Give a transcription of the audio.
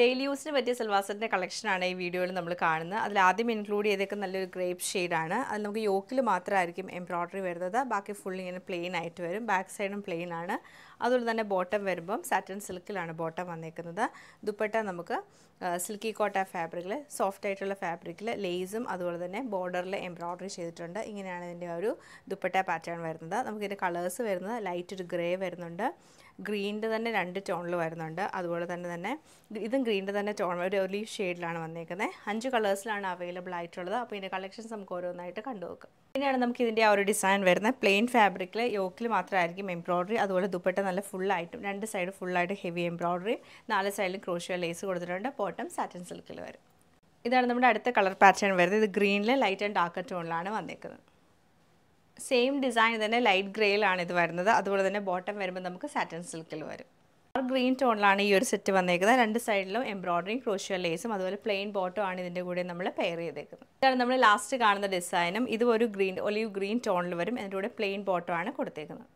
daily യൂസിന് പറ്റിയ സിൽവാസറ്റിൻ്റെ കളക്ഷനാണ് ഈ വീഡിയോയിൽ നമ്മൾ കാണുന്നത് അതിൽ ആദ്യം ഇൻക്ലൂഡ് ചെയ്തേക്കുന്ന നല്ലൊരു ഗ്രേപ്പ് ഷെയ്ഡാണ് അത് നമുക്ക് യോക്കിൽ മാത്രമായിരിക്കും എംബ്രോയ്ഡറി വരുന്നത് ബാക്കി ഫുൾ ഇങ്ങനെ പ്ലെയിൻ ആയിട്ട് വരും ബാക്ക് സൈഡും പ്ലെയിൻ ആണ് അതുപോലെ തന്നെ ബോട്ടം വരുമ്പം സാറ്റൻ സിൽക്കിലാണ് ബോട്ടം വന്നേക്കുന്നത് ദുപ്പട്ട നമുക്ക് സിൽക്കി കോട്ട ഫാബ്രിക്കിൽ സോഫ്റ്റ് ആയിട്ടുള്ള ഫാബ്രിക്കിൽ ലേസും അതുപോലെ തന്നെ ബോർഡറിൽ എംബ്രോയ്ഡറി ചെയ്തിട്ടുണ്ട് ഇങ്ങനെയാണ് ഇതിൻ്റെ ഒരു ദുപ്പട്ട പാറ്റേൺ വരുന്നത് നമുക്കിതിൻ്റെ കളേഴ്സ് വരുന്നത് ലൈറ്റ് ഒരു ഗ്രേ വരുന്നുണ്ട് ഗ്രീനിൻ്റെ തന്നെ രണ്ട് ടോണിൽ വരുന്നുണ്ട് അതുപോലെ തന്നെ തന്നെ ഇതും ഗ്രീനിൻ്റെ തന്നെ ടോൺ ഒരു ലീഫ് ഷെയ്ഡിലാണ് വന്നേക്കുന്നത് അഞ്ച് കളേഴ്സിലാണ് അവൈലബിൾ ആയിട്ടുള്ളത് അപ്പോൾ ഇതിൻ്റെ കളക്ഷൻസ് നമുക്ക് ഓരോന്നായിട്ട് കണ്ടു നോക്കാം പിന്നെയാണ് നമുക്ക് ഇതിൻ്റെ ആ ഒരു ഡിസൈൻ വരുന്നത് പ്ലെയിൻ ഫാബ്രിക്കിൽ യോക്കിൽ മാത്രമായിരിക്കും എംബ്രോയ്ഡറി അതുപോലെ ദുപ്പട്ട നല്ല ഫുള്ളായിട്ടും രണ്ട് സൈഡ് ഫുള്ളായിട്ട് ഹെവി എംബ്രോയ്ഡറി നാല് സൈഡിൽ ക്രോഷ്യ ലേസ് കൊടുത്തിട്ടുണ്ട് പോട്ടം സാറ്റൻ സിൽക്കിൽ വരും ഇതാണ് നമ്മുടെ അടുത്ത കളർ പാറ്റേൺ വരുന്നത് ഇത് ഗ്രീനിൽ ലൈറ്റ് ആൻഡ് ഡാർക്ക് ടോണിലാണ് വന്നേക്കുന്നത് സെയിം ഡിസൈൻ തന്നെ ലൈറ്റ് ഗ്രേയിലാണ് ഇത് വരുന്നത് അതുപോലെ തന്നെ ബോട്ടം വരുമ്പോൾ നമുക്ക് സാറ്റൻ സിൽക്കിൽ വരും ഗ്രീൻ ടോണിലാണ് ഈ ഒരു സെറ്റ് വന്നേക്കുന്നത് രണ്ട് സൈഡിലും എംബ്രോയിഡറി ക്രോഷ്യ ലേസും അതുപോലെ പ്ലെയിൻ ബോട്ടും ആണ് ഇതിൻ്റെ കൂടെ നമ്മൾ പെയർ ചെയ്തേക്കുന്നത് ഇതാണ് നമ്മൾ ലാസ്റ്റ് കാണുന്ന ഡിസൈനും ഇത് ഒരു ഗ്രീൻ ഒലിവ് ഗ്രീൻ ടോണിൽ വരും അതിൻ്റെ കൂടെ പ്ലെയിൻ ബോട്ടം ആണ് കൊടുത്തേക്കുന്നത്